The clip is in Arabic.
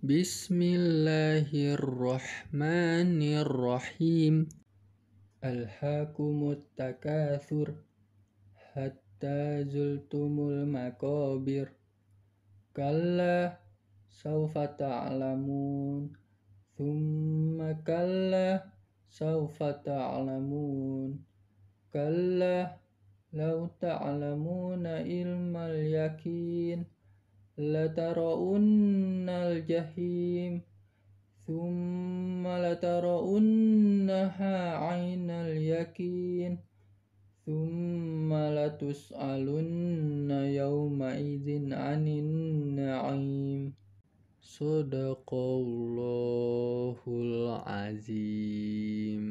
بسم الله الرحمن الرحيم ألهاكم التكاثر حتى زلتم المقابر كلا سوف تعلمون ثم كلا سوف تعلمون كلا لو تعلمون علم اليقين لترون الجحيم ثم لترونها عين اليقين ثم لتسألن يومئذ عن النعيم صدق الله العظيم